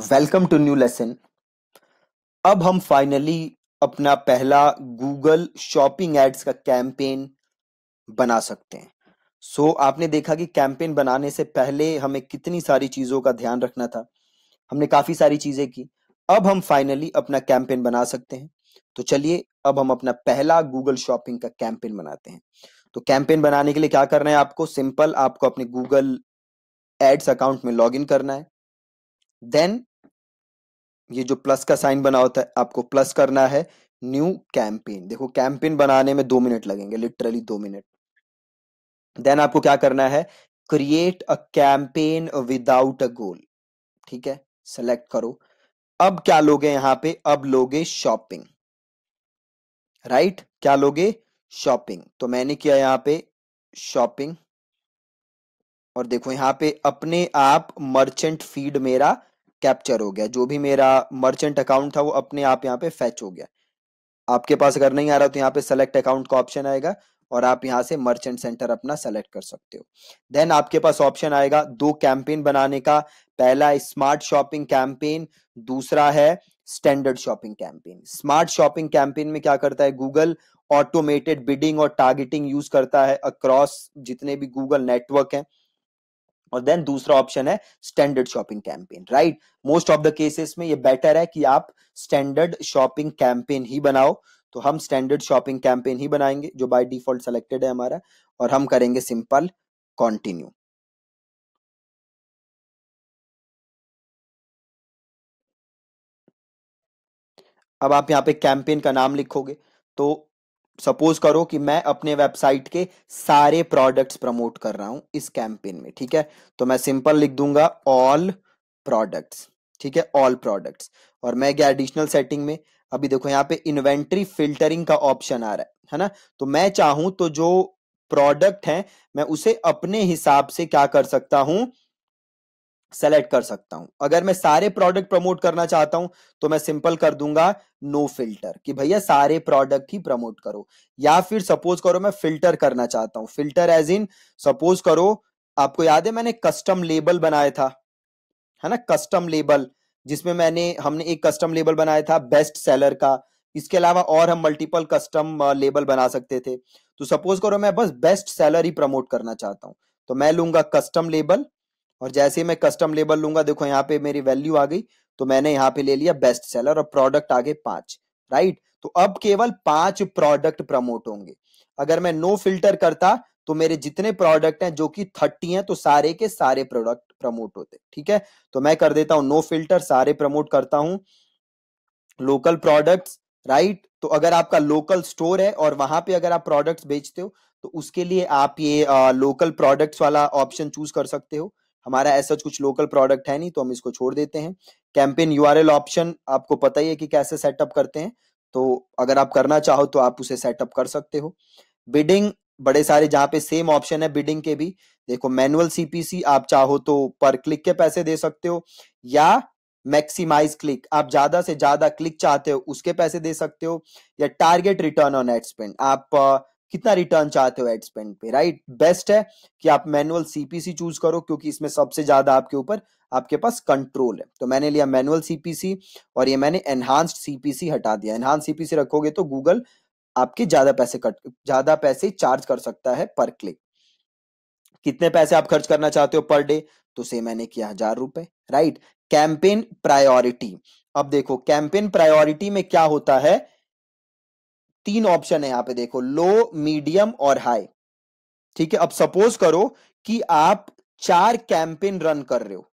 Welcome to new lesson अब हम finally अपना पहला गूगल शॉपिंग एड्स का कैंपेन बना सकते हैं सो so, आपने देखा कि कैंपेन बनाने से पहले हमें कितनी सारी चीज़ों का ध्यान रखना था हमने काफ़ी सारी चीज़ें की अब हम फाइनली अपना कैंपेन बना सकते हैं तो चलिए अब हम अपना पहला गूगल शॉपिंग का कैंपेन बनाते हैं तो कैंपेन बनाने के लिए क्या करना है आपको सिंपल आपको अपने गूगल एड्स अकाउंट में लॉग करना है देन ये जो प्लस का साइन बना होता है आपको प्लस करना है न्यू कैंपेन देखो कैंपेन बनाने में दो मिनट लगेंगे लिटरली दो मिनट देन आपको क्या करना है create a campaign without a goal ठीक है सेलेक्ट करो अब क्या लोगे यहां पे अब लोगे शॉपिंग राइट right? क्या लोगे शॉपिंग तो मैंने किया यहां पे शॉपिंग और देखो यहां पे अपने आप मर्चेंट फीड मेरा कैप्चर हो गया जो भी मेरा मर्चेंट अकाउंट था वो अपने आप यहाँ पे फैच हो गया आपके पास अगर नहीं आ रहा तो यहाँ पे सेलेक्ट अकाउंट का ऑप्शन आएगा और आप यहाँ से मर्चेंट सेंटर अपना सेलेक्ट कर सकते हो देन आपके पास ऑप्शन आएगा दो कैंपेन बनाने का पहला स्मार्ट शॉपिंग कैंपेन दूसरा है standard shopping campaign smart shopping campaign में क्या करता है गूगल ऑटोमेटेड बिडिंग और टारगेटिंग यूज करता है अक्रॉस जितने भी गूगल नेटवर्क है और देन दूसरा ऑप्शन है standard shopping campaign right most of the cases में ये बेटर है कि आप स्टैंडर्ड शॉपिंग कैंपेन ही बनाओ तो हम स्टैंडर्ड शॉपिंग कैंपेन ही बनाएंगे जो बाय डिफॉल्ट सेलेक्टेड है हमारा और हम करेंगे सिंपल कंटिन्यू अब आप यहाँ पे कैंपेन का नाम लिखोगे तो सपोज करो कि मैं अपने वेबसाइट के सारे प्रोडक्ट्स प्रमोट कर रहा हूं इस कैंपेन में ठीक है तो मैं सिंपल लिख दूंगा ऑल प्रोडक्ट्स ठीक है ऑल प्रोडक्ट्स और मैं गया एडिशनल सेटिंग में अभी देखो यहाँ पे इन्वेंट्री फिल्टरिंग का ऑप्शन आ रहा है है ना तो मैं चाहूं तो जो प्रोडक्ट है मैं उसे अपने हिसाब से क्या कर सकता हूं सेलेक्ट कर सकता हूं अगर मैं सारे प्रोडक्ट प्रमोट करना चाहता हूं तो मैं सिंपल कर दूंगा नो फिल्टर कि भैया सारे प्रोडक्ट ही प्रमोट करो या फिर सपोज करो मैं फिल्टर करना चाहता हूं फिल्टर एज इन सपोज करो आपको याद है मैंने कस्टम लेबल बनाया था है ना कस्टम लेबल जिसमें मैंने हमने एक कस्टम लेबल बनाया था बेस्ट सेलर का इसके अलावा और हम मल्टीपल कस्टम लेबल बना सकते थे तो सपोज करो मैं बस बेस्ट सेलर ही प्रमोट करना चाहता हूँ तो मैं लूंगा कस्टम लेबल और जैसे ही मैं कस्टम लेबल लूंगा देखो यहाँ पे मेरी वैल्यू आ गई तो मैंने यहाँ पे ले लिया बेस्ट सेलर और प्रोडक्ट आगे पांच राइट तो अब केवल पांच प्रोडक्ट प्रमोट होंगे अगर मैं नो फिल्टर करता तो मेरे जितने प्रोडक्ट हैं जो कि थर्टी हैं तो सारे के सारे प्रोडक्ट प्रमोट होते ठीक है तो मैं कर देता हूं नो फिल्टर सारे प्रमोट करता हूं लोकल प्रोडक्ट्स राइट तो अगर आपका लोकल स्टोर है और वहां पे अगर आप प्रोडक्ट्स बेचते हो तो उसके लिए आप ये आ, लोकल प्रोडक्ट्स वाला ऑप्शन चूज कर सकते हो हमारा ऐसा कुछ लोकल प्रोडक्ट है नहीं तो हम इसको छोड़ देते हैं कैंपेन यू ऑप्शन आपको पता ही है कि कैसे सेटअप करते हैं तो अगर आप करना चाहो तो आप उसे सेटअप कर सकते हो बिडिंग बड़े सारे जहाँ पे सेम ऑप्शन है बिडिंग के भी देखो मैनुअल सीपीसी आप चाहो तो पर क्लिक के पैसे दे सकते हो या मैक्सिमाइज क्लिक आप ज्यादा से ज्यादा क्लिक चाहते हो उसके पैसे दे सकते हो या target return on ad spend आप कितना रिटर्न चाहते हो एड स्पेंड पे राइट बेस्ट है कि आप मैनुअल सीपीसी चूज करो क्योंकि इसमें सबसे ज्यादा आपके ऊपर आपके पास कंट्रोल है तो मैंने लिया मैनुअल सीपीसी और ये मैंने एनहांस्ड सीपीसी हटा दिया एनहांस सीपीसी रखोगे तो गूगल आपके ज्यादा पैसे कट ज्यादा पैसे चार्ज कर सकता है पर क्लिक कितने पैसे आप खर्च करना चाहते हो पर डे तो से मैंने किया हजार रुपए राइट कैंपेन प्रायोरिटी अब देखो कैंपेन प्रायोरिटी में क्या होता है तीन ऑप्शन है यहाँ पे देखो लो मीडियम और हाई ठीक है अब सपोज करो कि आप चार कैंपेन रन कर रहे हो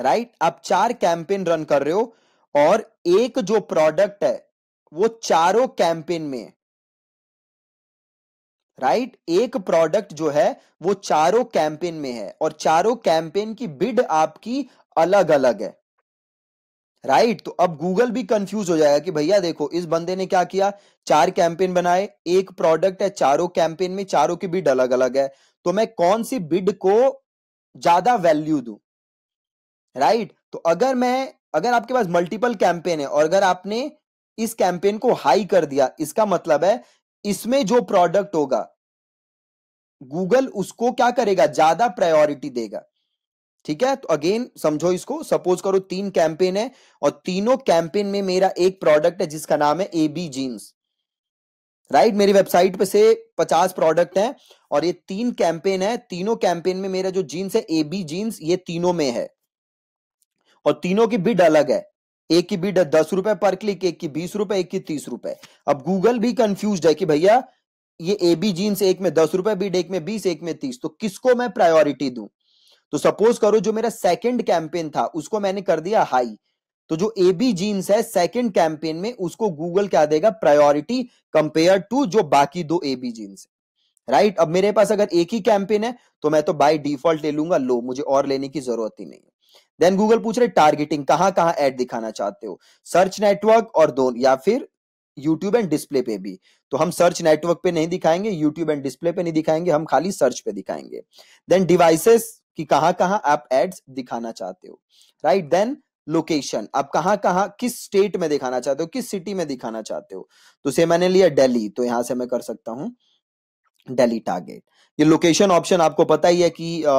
राइट आप चार कैंपेन रन कर रहे हो और एक जो प्रोडक्ट है वो चारों कैंपेन में है राइट एक प्रोडक्ट जो है वो चारों कैंपेन में है और चारों कैंपेन की बिड आपकी अलग अलग है राइट right? तो अब गूगल भी कंफ्यूज हो जाएगा कि भैया देखो इस बंदे ने क्या किया चार कैंपेन बनाए एक प्रोडक्ट है चारों कैंपेन में चारों की बिड अलग अलग है तो मैं कौन सी बिड को ज्यादा वैल्यू दू राइट right? तो अगर मैं अगर आपके पास मल्टीपल कैंपेन है और अगर आपने इस कैंपेन को हाई कर दिया इसका मतलब है इसमें जो प्रोडक्ट होगा गूगल उसको क्या करेगा ज्यादा प्रायोरिटी देगा ठीक है तो अगेन समझो इसको सपोज करो तीन कैंपेन है और तीनों कैंपेन में मेरा एक प्रोडक्ट है जिसका नाम है एबी जीन्स राइट मेरी वेबसाइट पे से 50 प्रोडक्ट हैं और ये तीन कैंपेन है तीनों कैंपेन में मेरा जो जीन्स है ए बी जीन्स ये तीनों में है और तीनों की बिड अलग है एक की बिड है दस रुपए पर क्लिक एक की बीस रुपए एक की तीस रुपए अब गूगल भी कंफ्यूज है कि भैया ये ए बी जीन्स एक में दस रुपए बिड एक में बीस एक में तीस तो किसको मैं प्रायोरिटी दू तो सपोज करो जो मेरा सेकंड कैंपेन था उसको मैंने कर दिया हाई तो जो ए बी जीन्स है सेकंड कैंपेन में उसको गूगल क्या देगा प्रायोरिटी कंपेयर टू जो बाकी दो ए बी जीन्स राइट अब मेरे पास अगर एक ही कैंपेन है तो मैं तो बाय डिफॉल्ट ले लूंगा लो मुझे और लेने की जरूरत ही नहीं है देन गूगल पूछ रहे टारगेटिंग कहां कहां एड दिखाना चाहते हो सर्च नेटवर्क और दो या फिर यूट्यूब एंड डिस्प्ले पे भी तो हम सर्च नेटवर्क पे नहीं दिखाएंगे यूट्यूब एंड डिस्प्ले पे नहीं दिखाएंगे हम खाली सर्च पे दिखाएंगे देन डिवाइसेस कि कहाँ कहाँ आप एड्स दिखाना चाहते हो राइट देन लोकेशन आप कहाँ कहाँ किस स्टेट में दिखाना चाहते हो किस सिटी में दिखाना चाहते हो तो से मैंने लिया दिल्ली तो यहां से मैं कर सकता हूँ दिल्ली टारगेट ये लोकेशन ऑप्शन आपको पता ही है कि आ,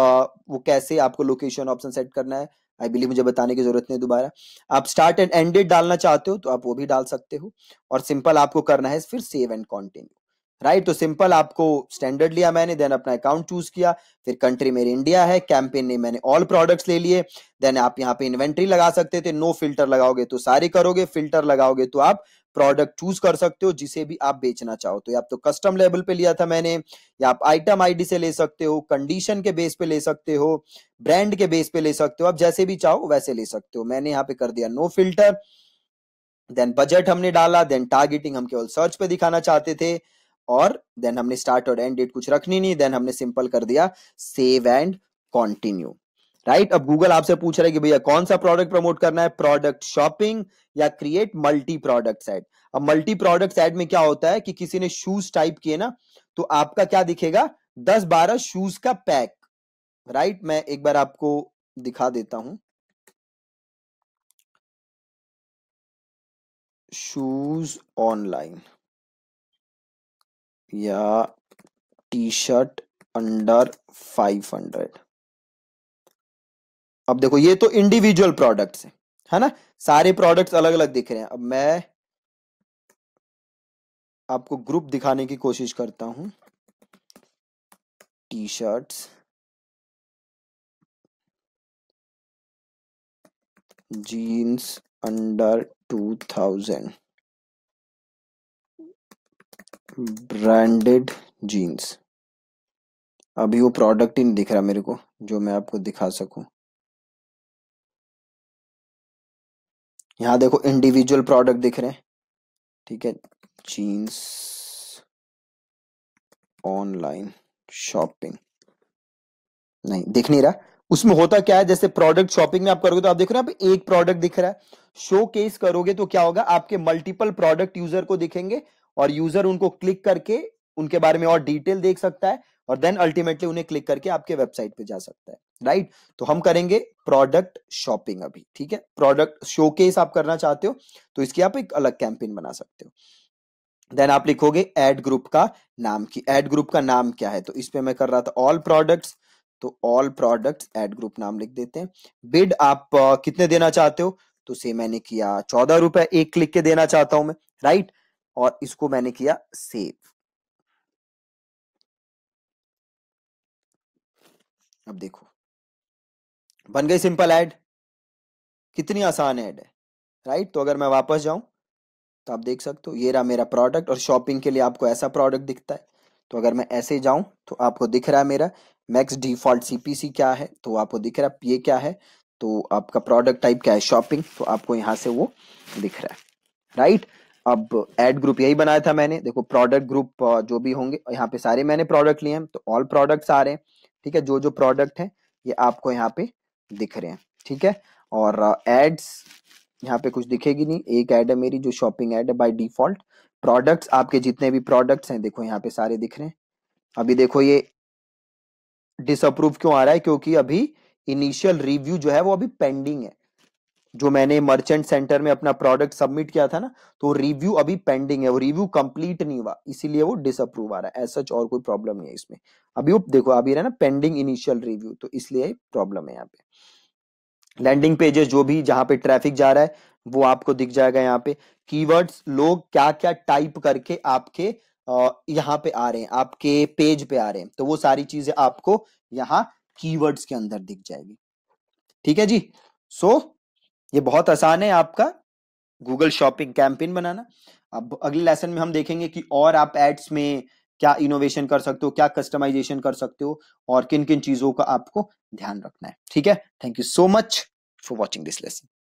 वो कैसे आपको लोकेशन ऑप्शन सेट करना है आई बिलीव मुझे बताने की जरूरत नहीं दोबारा आप स्टार्ट एंड एंडेड डालना चाहते हो तो आप वो भी डाल सकते हो और सिंपल आपको करना है फिर सेव एंड कॉन्टिन्यू राइट तो सिंपल आपको स्टैंडर्ड लिया मैंने देन अपना अकाउंट चूज किया फिर कंट्री मेरी इंडिया है कैंपेन ने मैंने ऑल प्रोडक्ट्स ले लिए देन आप यहाँ पे इन्वेंट्री लगा सकते थे नो फिल्टर लगाओगे तो सारे करोगे फिल्टर लगाओगे तो आप प्रोडक्ट चूज कर सकते हो जिसे भी आप बेचना चाहो तो आप तो कस्टम लेवल पे लिया था मैंने या आप आइटम आईडी से ले सकते हो कंडीशन के बेस पे ले सकते हो ब्रांड के बेस पे ले सकते हो आप जैसे भी चाहो वैसे ले सकते हो मैंने यहाँ पे कर दिया नो फिल्टर देन बजट हमने डाला देन टारगेटिंग हम केवल सर्च पे दिखाना चाहते थे और देन हमने स्टार्ट और एंड डेट कुछ रखनी नहीं देन हमने सिंपल कर दिया सेव एंड कॉन्टिन्यू राइट अब गूगल आपसे पूछ रहा है कि भैया कौन सा प्रोडक्ट प्रमोट करना है प्रोडक्ट शॉपिंग या क्रिएट मल्टी प्रोडक्ट एड अब मल्टी प्रोडक्ट एड में क्या होता है कि किसी ने शूज टाइप किए ना तो आपका क्या दिखेगा दस बारह शूज का पैक राइट right? मैं एक बार आपको दिखा देता हूं शूज ऑनलाइन या T shirt under five hundred अब देखो ये तो इंडिविजुअल प्रोडक्ट्स है है ना सारे प्रोडक्ट्स अलग अलग दिख रहे हैं अब मैं आपको ग्रुप दिखाने की कोशिश करता हूं T shirts jeans under two thousand branded jeans अभी वो प्रोडक्ट ही नहीं दिख रहा मेरे को जो मैं आपको दिखा सकूं यहां देखो इंडिविजुअल प्रोडक्ट दिख रहे हैं ठीक है जीन्स ऑनलाइन शॉपिंग नहीं दिख नहीं रहा उसमें होता क्या है जैसे प्रोडक्ट शॉपिंग में आप करोगे तो आप देख रहे हो आप एक प्रोडक्ट दिख रहा है शो केस करोगे तो क्या होगा आपके मल्टीपल प्रोडक्ट यूजर को दिखेंगे और यूजर उनको क्लिक करके उनके बारे में और डिटेल देख सकता है और देन अल्टीमेटली उन्हें क्लिक करके आपके वेबसाइट पे जा सकता है राइट तो हम करेंगे प्रोडक्ट शॉपिंग अभी ठीक है प्रोडक्ट शोकेस आप करना चाहते हो तो इसकी आप एक अलग कैंपेन बना सकते हो देन आप लिखोगे एड ग्रुप का नाम की एड ग्रुप का नाम क्या है तो इस पे मैं कर रहा था ऑल प्रोडक्ट्स तो ऑल प्रोडक्ट्स एड ग्रुप नाम लिख देते हैं बिड आप कितने देना चाहते हो तो से मैंने किया चौदह रुपए एक क्लिक के देना चाहता हूं मैं राइट और इसको मैंने किया सेव अब देखो बन गई सिंपल ऐड कितनी आसान ऐड है राइट तो अगर मैं वापस जाऊं तो आप देख सकते हो ये रहा मेरा प्रोडक्ट और शॉपिंग के लिए आपको ऐसा प्रोडक्ट दिखता है तो अगर मैं ऐसे जाऊं तो आपको दिख रहा है मेरा मैक्स डिफॉल्ट सीपीसी क्या है तो आपको दिख रहा है ये क्या है तो आपका प्रोडक्ट टाइप क्या है शॉपिंग तो आपको यहां से वो दिख रहा है राइट अब एड ग्रुप यही बनाया था मैंने देखो प्रोडक्ट ग्रुप जो भी होंगे यहाँ पे सारे मैंने प्रोडक्ट लिए हैं तो ऑल प्रोडक्ट्स आ रहे हैं ठीक है जो जो प्रोडक्ट है ये आपको यहाँ पे दिख रहे हैं ठीक है और एड्स यहाँ पे कुछ दिखेगी नहीं एक ऐड है मेरी जो शॉपिंग एड है बाई डिफॉल्ट प्रोडक्ट्स आपके जितने भी प्रोडक्ट्स हैं देखो यहाँ पे सारे दिख रहे हैं अभी देखो ये डिसअप्रूव क्यों आ रहा है क्योंकि अभी इनिशियल रिव्यू जो है वो अभी पेंडिंग है जो मैंने मर्चेंट सेंटर में अपना प्रोडक्ट सबमिट किया था ना तो रिव्यू अभी पेंडिंग है वो रिव्यू कंप्लीट नहीं हुआ इसीलिए वो डिसअप्रूव आ रहा है एज सच और कोई प्रॉब्लम नहीं है इसमें अभी वो देखो अभी रहा ना पेंडिंग इनिशियल रिव्यू तो इसलिए प्रॉब्लम है यहाँ पे लैंडिंग पेजेस जो भी जहां पे ट्रैफिक जा रहा है वो आपको दिख जाएगा यहाँ पे कीवर्ड्स लोग क्या क्या टाइप करके आपके यहाँ पे आ रहे हैं आपके पेज पे आ रहे हैं तो वो सारी चीजें आपको यहाँ कीवर्ड्स के अंदर दिख जाएगी ठीक है जी सो so, ये बहुत आसान है आपका गूगल शॉपिंग कैंपेन बनाना अब अगले लेसन में हम देखेंगे कि और आप एड्स में क्या इनोवेशन कर सकते हो क्या कस्टमाइजेशन कर सकते हो और किन किन चीजों का आपको ध्यान रखना है ठीक है thank you so much for watching this lesson